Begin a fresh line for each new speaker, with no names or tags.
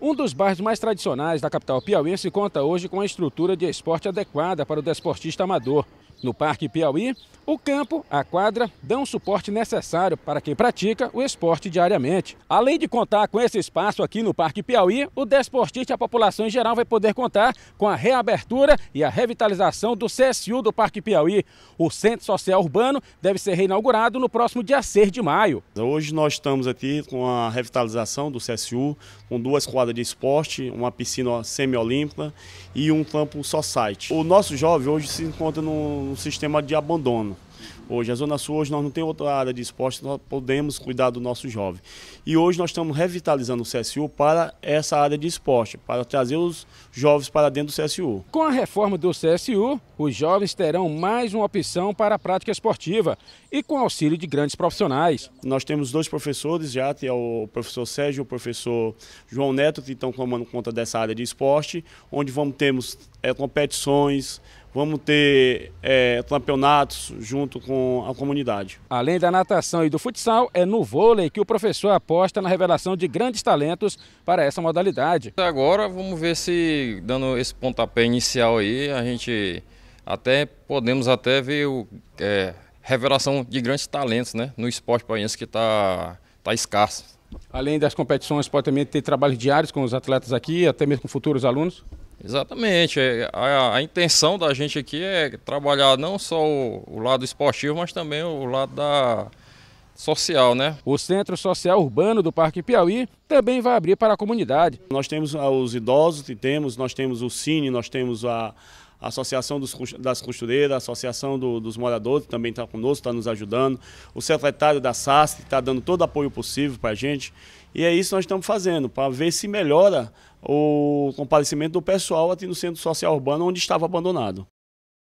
Um dos bairros mais tradicionais da capital piauiense conta hoje com a estrutura de esporte adequada para o desportista amador. No Parque Piauí, o campo, a quadra, dão o suporte necessário para quem pratica o esporte diariamente. Além de contar com esse espaço aqui no Parque Piauí, o desportista e a população em geral vai poder contar com a reabertura e a revitalização do CSU do Parque Piauí. O Centro Social Urbano deve ser reinaugurado no próximo dia 6 de maio. Hoje nós estamos aqui com a revitalização do CSU,
com duas quadras de esporte, uma piscina semiolímpica e um campo só site. O nosso jovem hoje se encontra num um sistema de abandono. Hoje, a Zona Sul, hoje nós não temos outra área de esporte, nós podemos cuidar do nosso jovem. E hoje nós estamos revitalizando o CSU
para essa área de esporte, para trazer os jovens para dentro do CSU. Com a reforma do CSU, os jovens terão mais uma opção para a prática esportiva e com auxílio de grandes profissionais. Nós temos dois professores já, que é o professor Sérgio e o professor
João Neto, que estão tomando conta dessa área de esporte, onde vamos ter é, competições,
Vamos ter é, campeonatos junto com a comunidade. Além da natação e do futsal, é no vôlei que o professor aposta na revelação de grandes talentos para essa modalidade.
Agora vamos ver se, dando esse pontapé inicial aí, a gente até podemos até ver o, é, revelação de grandes talentos né, no esporte paraense que está tá escasso.
Além das competições, pode também ter trabalhos diários com os atletas aqui, até mesmo com futuros alunos?
Exatamente. É, a, a, intenção da gente aqui é trabalhar não só o, o, lado esportivo, mas também o lado da social, né?
O Centro Social Urbano do Parque Piauí também vai abrir para a
comunidade. Nós temos ah, os idosos, temos, nós temos o Cine, nós temos a, Associação dos, das Costureiras, a Associação do, dos Moradores também está conosco, está nos ajudando. O secretário da SASC está dando todo o apoio possível para a gente. E é isso que nós estamos fazendo, para ver se melhora o comparecimento do pessoal aqui no Centro Social Urbano, onde estava abandonado.